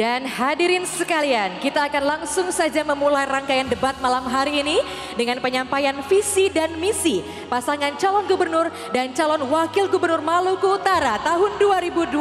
Dan hadirin sekalian, kita akan langsung saja memulai rangkaian debat malam hari ini dengan penyampaian visi dan misi pasangan calon gubernur dan calon wakil gubernur Maluku Utara tahun 2024.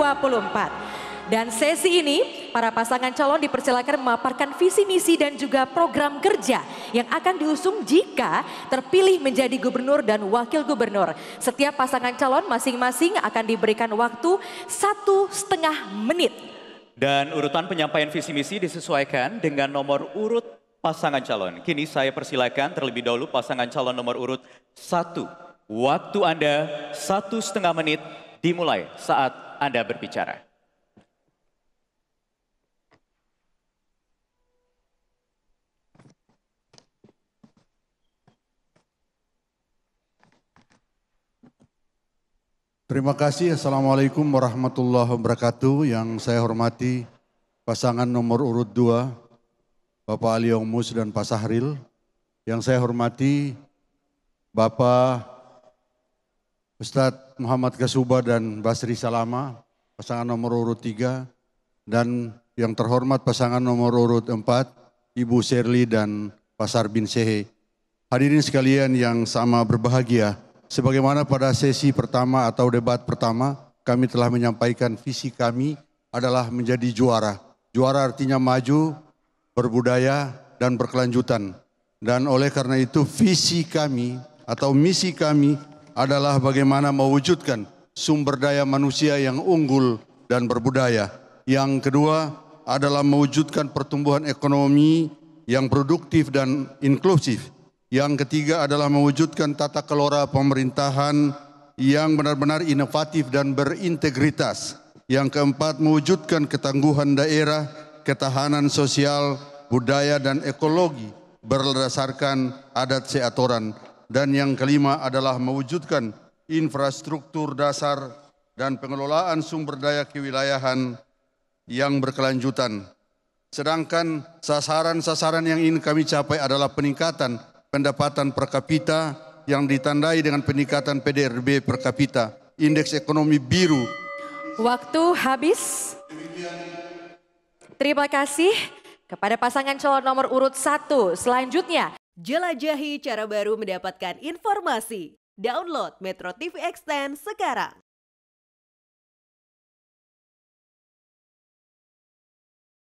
Dan sesi ini, para pasangan calon dipersilakan memaparkan visi misi dan juga program kerja yang akan diusung jika terpilih menjadi gubernur dan wakil gubernur. Setiap pasangan calon masing-masing akan diberikan waktu satu setengah menit dan urutan penyampaian visi misi disesuaikan dengan nomor urut pasangan calon. Kini saya persilakan terlebih dahulu pasangan calon nomor urut satu. Waktu Anda satu setengah menit dimulai saat Anda berbicara. Terima kasih. Assalamualaikum warahmatullahi wabarakatuh. Yang saya hormati pasangan nomor urut dua, Bapak Ali Mus dan Pak Sahril. Yang saya hormati Bapak Ustadz Muhammad Kasuba dan Basri Salama, pasangan nomor urut tiga, Dan yang terhormat pasangan nomor urut empat, Ibu Serli dan Pasar Bin Sehe. Hadirin sekalian yang sama berbahagia, Sebagaimana pada sesi pertama atau debat pertama, kami telah menyampaikan visi kami adalah menjadi juara. Juara artinya maju, berbudaya, dan berkelanjutan. Dan oleh karena itu visi kami atau misi kami adalah bagaimana mewujudkan sumber daya manusia yang unggul dan berbudaya. Yang kedua adalah mewujudkan pertumbuhan ekonomi yang produktif dan inklusif. Yang ketiga adalah mewujudkan tata kelola pemerintahan yang benar-benar inovatif dan berintegritas. Yang keempat mewujudkan ketangguhan daerah, ketahanan sosial, budaya dan ekologi berdasarkan adat seatoran. Dan yang kelima adalah mewujudkan infrastruktur dasar dan pengelolaan sumber daya kewilayahan yang berkelanjutan. Sedangkan sasaran-sasaran yang ingin kami capai adalah peningkatan pendapatan per kapita yang ditandai dengan peningkatan PDRB per kapita, indeks ekonomi biru. Waktu habis. Terima kasih kepada pasangan calon nomor urut 1. Selanjutnya, jelajahi cara baru mendapatkan informasi. Download Metro TV Extend sekarang.